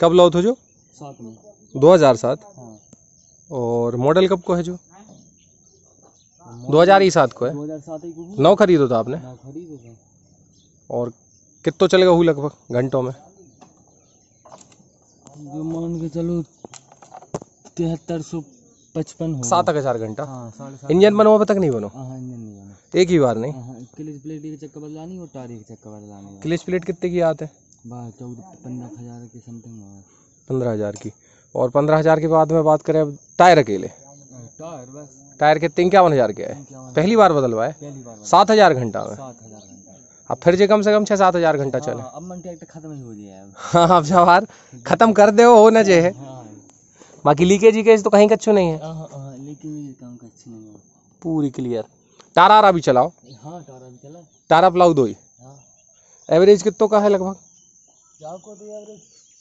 कब लॉ थो जो दो हज़ार सात हाँ। और मॉडल कब को है जो दो हज़ार ही सात को है नौ खरीदो था आपने और कितो चलेगा हुई लगभग घंटों में जो मान के चलो तिहत्तर सौ पचपन सात का चार घंटा हाँ, इंजन बनो अब हाँ, तक नहीं बनो एक ही बार नहीं क्लिच प्लेट के चक्कर बदलानी और टायर के चक्कर बदलानी क्लिच प्लेट कितने की आते हैं पंद्रह हज़ार की समथिंग पंद्रह हज़ार की और पंद्रह हज़ार के बाद में बात करें अब टायर अकेले टायर बस टायर के तीन इक्यावन हज़ार के है पहली बार बदलवाए सात हज़ार घंटा में अब फिर जी कम से कम छह सात हज़ार घंटा चले हाँ, अब खत्म ही हो हाँ अब जवार खत्म कर दे होना चाहिए हाँ, हाँ। बाकी लीकेज वीकेज तो कहीं कच्छु नहीं है पूरी क्लियर टारा भी चलाओ हाँ टारा भी चलाओ टारा प्लाउ दो एवरेज कितों का है लगभग जाको तो यार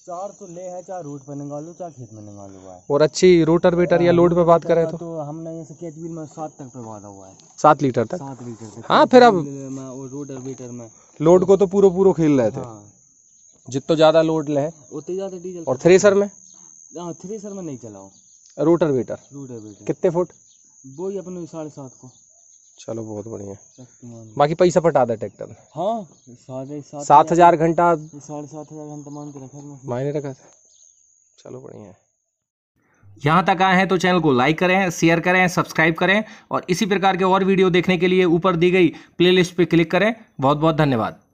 चार तो ले है चार रूट पे निकालो चार खेत में निकालो और अच्छी रोटर वेटर या लोड पे बात करें तो तो हमने जैसे कैचबिल में सात तक पे बांधा हुआ है सात लीटर तक सात लीटर तक हाँ फिर अब रोटर वेटर में लोड को तो पूरा पूरा खेल रहे थे हाँ। जितो ज़्यादा लोड ले उतनी ज़्यादा डीजल और थ्रेसर में थ्रेसर हाँ, में नहीं चलाओ रोटर वेटर रोटर वेटर कितने फुट वो ही अपने साढ़े सात को चलो बहुत बढ़िया बाकी पैसा पटा दे ट्रैक्टर में हाँ सात हजार घंटा साढ़े सात हजार घंटा मान के रखा था मायने रखा था चलो बढ़िया है यहाँ तक आए हैं तो चैनल को लाइक करें शेयर करें सब्सक्राइब करें और इसी प्रकार के और वीडियो देखने के लिए ऊपर दी गई प्लेलिस्ट पे क्लिक करें बहुत बहुत धन्यवाद